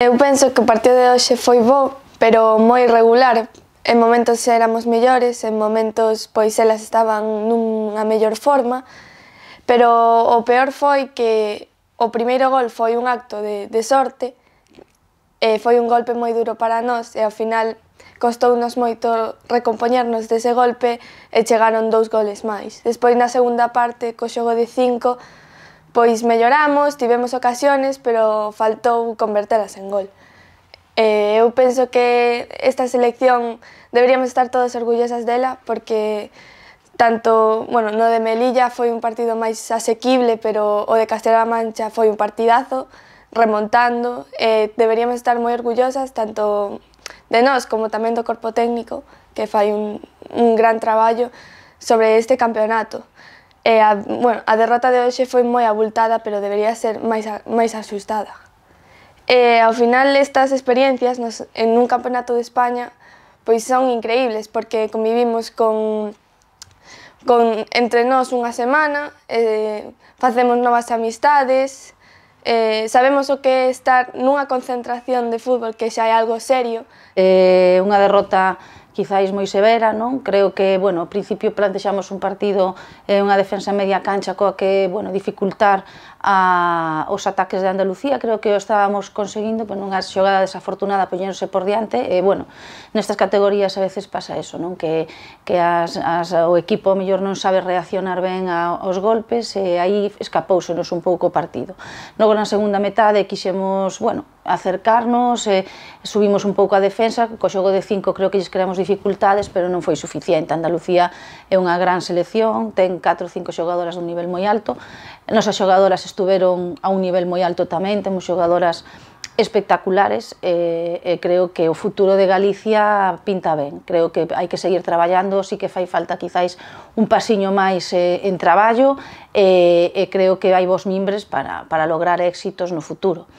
Eu penso que o partido de hoxe foi bo, pero moi regular. En momentos éramos mellores, en momentos pois elas estaban nunha mellor forma, pero o peor foi que o primeiro gol foi un acto de, de sorte, e foi un golpe moi duro para nós e ao final costounos moito recompoñernos dese golpe e chegaron dous goles máis. Despois na segunda parte, co xogo de cinco, Pois melloramos, tivemos ocasións, pero faltou convertelas en gol. Eh, eu penso que esta selección deberíamos estar todos orgullosas dela porque tanto, bueno, no de Melilla foi un partido máis asequible, pero o de Castela Mancha foi un partidazo, remontando, eh, deberíamos estar moi orgullosas tanto de nós como tamén do corpo técnico, que fai un, un gran traballo sobre este campeonato. E a, bueno, a derrota de hoxe foi moi abultada, pero debería ser máis, a, máis asustada. E ao final estas experiencias nos, en un campeonato de España pois son increíbles porque convivimos con, con entre nós unha semana, e, facemos novas amistades, eh, sabemos o que é estar nunha concentración de fútbol que xa é algo serio. Eh, unha derrota quizáis moi severa, non? Creo que, bueno, ao principio plantexamos un partido e eh, unha defensa media cancha coa que, bueno, dificultar a, os ataques de Andalucía, creo que o estábamos conseguindo, pero nunha xogada desafortunada poñéndose por diante, e, bueno, nestas categorías a veces pasa eso, non? Que, que as, as, o equipo mellor non sabe reaccionar ben aos golpes, e aí escapouse nos un pouco o partido. Logo, na segunda metade, quixemos, bueno, acercarnos, e, subimos un pouco a defensa, co xogo de cinco creo que lles creamos dificultades, pero non foi suficiente. Andalucía é unha gran selección, ten 4 ou 5 xogadoras dun nivel moi alto. Nosas xogadoras estuveron a un nivel moi alto tamén, temos xogadoras espectaculares eh, e, eh, eh, creo que o futuro de Galicia pinta ben. Creo que hai que seguir traballando, si que fai falta quizáis un pasiño máis eh, en traballo eh, e eh, eh, creo que hai vos mimbres para, para lograr éxitos no futuro.